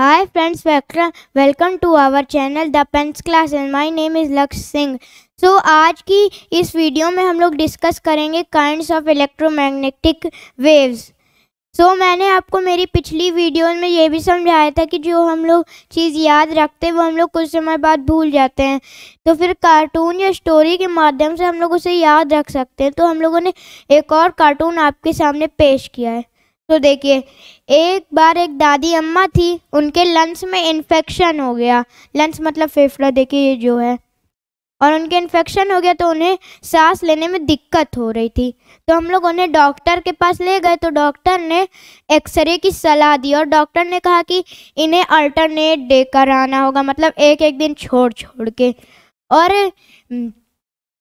hi friends welcome to our channel the pens class and my name is Laksh Singh सो आज की इस video में हम लोग डिस्कस करेंगे kinds of electromagnetic waves so मैंने आपको मेरी पिछली वीडियो में ये भी समझाया था कि जो हम लोग चीज़ याद रखते हैं वो हम लोग कुछ समय बाद भूल जाते हैं तो फिर कार्टून या स्टोरी के माध्यम से हम लोग उसे याद रख सकते हैं तो हम लोगों ने एक और कार्टून आपके सामने पेश किया है तो देखिए एक बार एक दादी अम्मा थी उनके लंग्स में इन्फेक्शन हो गया लंग्स मतलब फेफड़ा देखिए ये जो है और उनके इन्फेक्शन हो गया तो उन्हें सांस लेने में दिक्कत हो रही थी तो हम लोग उन्हें डॉक्टर के पास ले गए तो डॉक्टर ने एक्सरे की सलाह दी और डॉक्टर ने कहा कि इन्हें अल्टरनेट डे कराना होगा मतलब एक एक दिन छोड़ छोड़ के और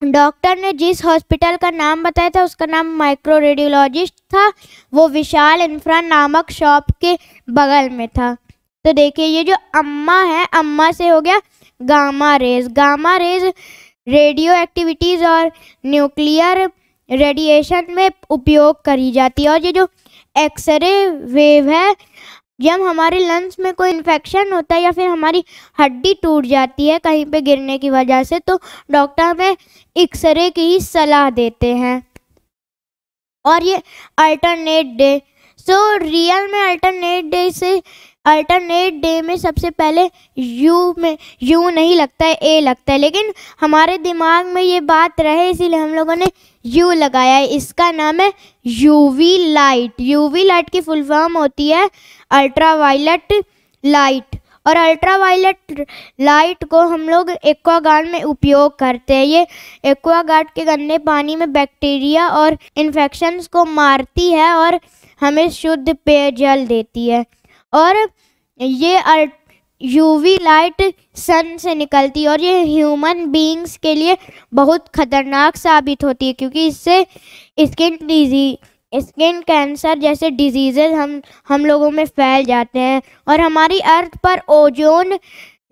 डॉक्टर ने जिस हॉस्पिटल का नाम बताया था उसका नाम माइक्रो रेडियोलॉजिस्ट था वो विशाल इंफ्रा नामक शॉप के बगल में था तो देखिए ये जो अम्मा है अम्मा से हो गया gamma rays gamma rays radio activities और न्यूक्लियर रेडिएशन में उपयोग करी जाती है और ये जो एक्सरे वेव है जब हमारे लंग्स में कोई इन्फेक्शन होता है या फिर हमारी हड्डी टूट जाती है कहीं पे गिरने की वजह से तो डॉक्टर हमें एक्सरे की ही सलाह देते हैं और ये अल्टरनेट डे सो रियल में अल्टरनेट डे से अल्टरनेट डे में सबसे पहले यू में यू नहीं लगता है ए लगता है लेकिन हमारे दिमाग में ये बात रहे इसीलिए हम लोगों ने यू लगाया है इसका नाम है यूवी लाइट यूवी लाइट की फुल फॉर्म होती है अल्ट्रा वायलट लाइट और अल्ट्रावायलेट लाइट को हम लोग एक्वागार्ड में उपयोग करते हैं ये एक्वागार्ड के गंदे पानी में बैक्टीरिया और इन्फेक्शंस को मारती है और हमें शुद्ध पेयजल देती है और ये यूवी लाइट सन से निकलती है और ये ह्यूमन बीइंग्स के लिए बहुत खतरनाक साबित होती है क्योंकि इससे स्किन डिजी स्किन कैंसर जैसे डिजीजेज हम हम लोगों में फैल जाते हैं और हमारी अर्थ पर ओजोन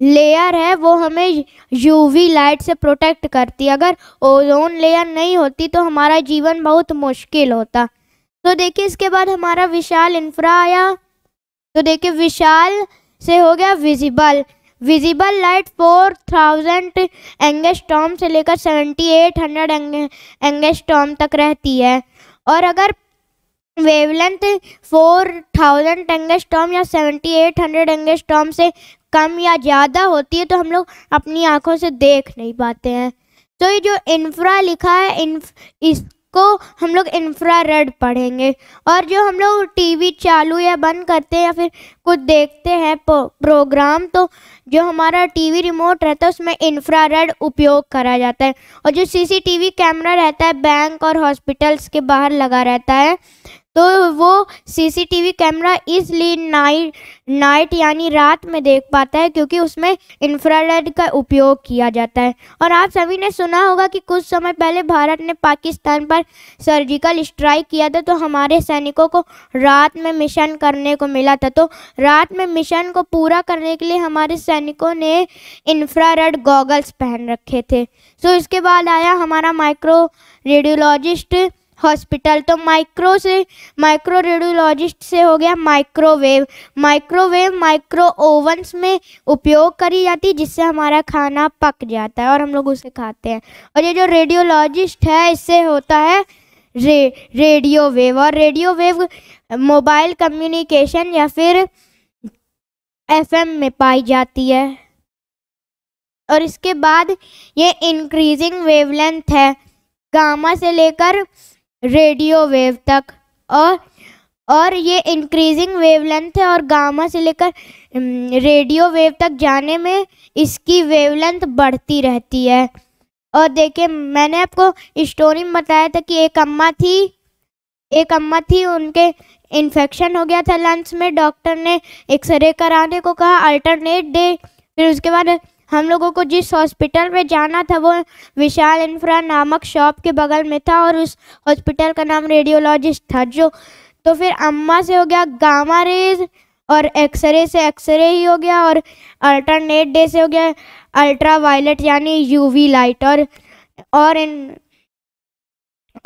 लेयर है वो हमें यूवी लाइट से प्रोटेक्ट करती है अगर ओजोन लेयर नहीं होती तो हमारा जीवन बहुत मुश्किल होता तो देखिए इसके बाद हमारा विशाल इंफ्रा आया तो देखिए विशाल से हो गया visible visible light four thousand angstrom से लेकर सेवेंटी एट हंड्रेड एंगेस्टॉम तक रहती है और अगर वेवलेंथ फोर थाउजेंड एंगेस्टॉम या सेवेंटी एट हंड्रेड एंगेस्टॉम से कम या ज़्यादा होती है तो हम लोग अपनी आँखों से देख नहीं पाते हैं तो ये जो इन्फ्रा लिखा है इन इस को हम लोग रेड पढ़ेंगे और जो हम लोग टीवी चालू या बंद करते हैं या फिर कुछ देखते हैं प्रोग्राम तो जो हमारा टीवी रिमोट रहता है उसमें रेड उपयोग करा जाता है और जो सीसीटीवी कैमरा रहता है बैंक और हॉस्पिटल्स के बाहर लगा रहता है तो वो सीसीटीवी कैमरा इसलिए नाइट नाइट यानी रात में देख पाता है क्योंकि उसमें इंफ्रारेड का उपयोग किया जाता है और आप सभी ने सुना होगा कि कुछ समय पहले भारत ने पाकिस्तान पर सर्जिकल स्ट्राइक किया था तो हमारे सैनिकों को रात में मिशन करने को मिला था तो रात में मिशन को पूरा करने के लिए हमारे सैनिकों ने इंफ्रारेड गॉगल्स पहन रखे थे सो तो इसके बाद आया हमारा माइक्रो रेडियोलॉजिस्ट हॉस्पिटल तो माइक्रो से माइक्रो रेडियोलॉजिस्ट से हो गया माइक्रोवेव माइक्रोवेव माइक्रो ओवंस में उपयोग करी जाती है जिससे हमारा खाना पक जाता है और हम लोग उसे खाते हैं और ये जो रेडियोलॉजिस्ट है इससे होता है रे रेडियो वेव और रेडियो वेव मोबाइल कम्युनिकेशन या फिर एफएम में पाई जाती है और इसके बाद ये इंक्रीजिंग वेवलेंथ है गामा से लेकर रेडियो वेव तक और और ये इंक्रीजिंग वेवलेंथ है और गामा से लेकर रेडियो वेव तक जाने में इसकी वेवलेंथ बढ़ती रहती है और देखिए मैंने आपको स्टोरी में बताया था कि एक अम्मा थी एक अम्मा थी उनके इन्फेक्शन हो गया था लंग्स में डॉक्टर ने एक्सरे कराने को कहा अल्टरनेट डे फिर उसके बाद हम लोगों को जिस हॉस्पिटल में जाना था वो विशाल इंफ्रा नामक शॉप के बगल में था और उस हॉस्पिटल का नाम रेडियोलॉजिस्ट था जो तो फिर अम्मा से हो गया गामा रेज और एक्सरे से एक्सरे ही हो गया और अल्टरनेट डे से हो गया अल्ट्रा वायलेट यानी यूवी लाइट और और इन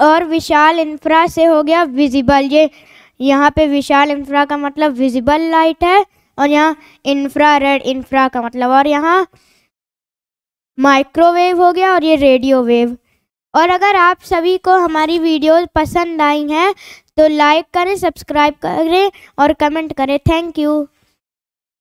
और विशाल इंफ्रा से हो गया विजिबल ये यहाँ पे विशाल इंफ्रा का मतलब विजिबल लाइट है और यहाँ इंफ्रा रेड इंफ्रा का मतलब और यहाँ माइक्रोवेव हो गया और ये रेडियो वेव और अगर आप सभी को हमारी वीडियो पसंद आई हैं तो लाइक करें सब्सक्राइब करें और कमेंट करें थैंक यू